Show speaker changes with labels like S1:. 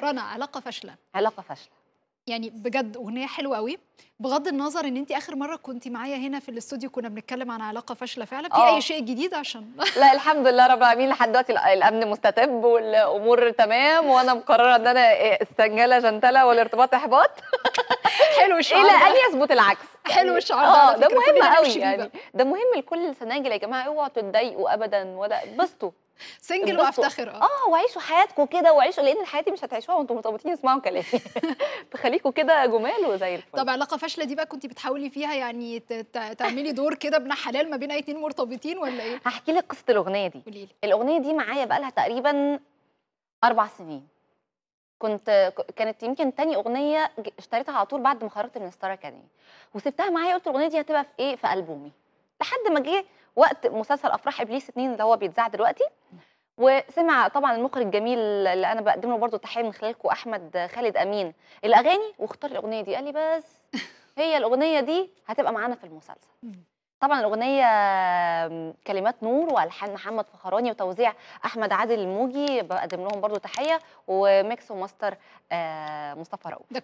S1: رنا علاقه فاشله
S2: علاقه فاشله
S1: يعني بجد اغنيه حلوه قوي بغض النظر ان انت اخر مره كنت معايا هنا في الاستوديو كنا بنتكلم عن علاقه فاشله فعلا في أوه. اي شيء جديد عشان
S3: لا الحمد لله رب العالمين لحد دلوقتي الامن مستتب والامور تمام وانا مقرره ان انا إيه، السنجله جنتله والارتباط احباط حلو الشعار الى ان يثبت العكس حلو الشعار يعني اه ده مهم قوي يعني ده مهم
S2: لكل السناجل يا جماعه اوعوا
S3: تتضايقوا
S2: ابدا ولا بسطوا سنجل وافتخر اه اه وعيشوا حياتكم كده وعيشوا لان حياتي مش هتعيشوها وانتم مرتبطين اسمعوا كلامي فخليكم كده جمال وزي الفل طب علاقه فاشله دي بقى
S1: كنت بتحاولي فيها يعني تعملي دور كده ابن حلال ما بين اي اتنين مرتبطين ولا ايه؟ هحكي
S2: لك قصه الاغنيه دي قولي الاغنيه دي معايا بقى لها تقريبا اربع سنين كنت كانت يمكن تاني اغنيه اشتريتها على طول بعد ما خرجت من ستار اكاديمي وسبتها معايا قلت الاغنيه دي هتبقى في ايه في البومي لحد ما جه وقت مسلسل افراح ابليس اتنين اللي هو بيتذاع دلوقتي وسمع طبعا المخرج الجميل اللي انا بقدم له برضه تحيه من خلالكم احمد خالد امين الاغاني واختار الاغنيه دي قال لي بس هي الاغنيه دي هتبقى معانا في المسلسل طبعا الاغنيه كلمات نور والحان محمد فخراني وتوزيع احمد عادل الموجي بقدم لهم برضو تحيه وميكس وماستر آه، مصطفى رؤوف